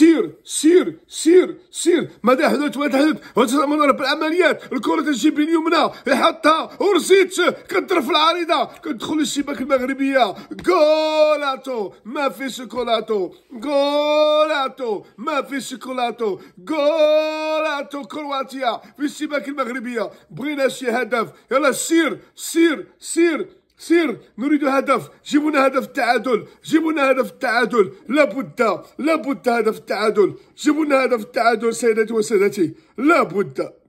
سير سير سير سير ماذا حدث ماذا حدث رب العمليات الكره تجي لي اليمنى يحطها ورزيت كترف في كتدخل للشباك المغربيه جولاتو ما في شوكولاتو جولاتو ما في شوكولاتو جولاتو كرواتيا في الشباك المغربيه بغينا شي هدف يلا سير سير سير سير نريد هدف جيبونا لنا هدف التعادل جيبونا لنا هدف التعادل لابد لابد هدف التعادل جيبونا لنا هدف التعادل سيداتي وسادتي لابد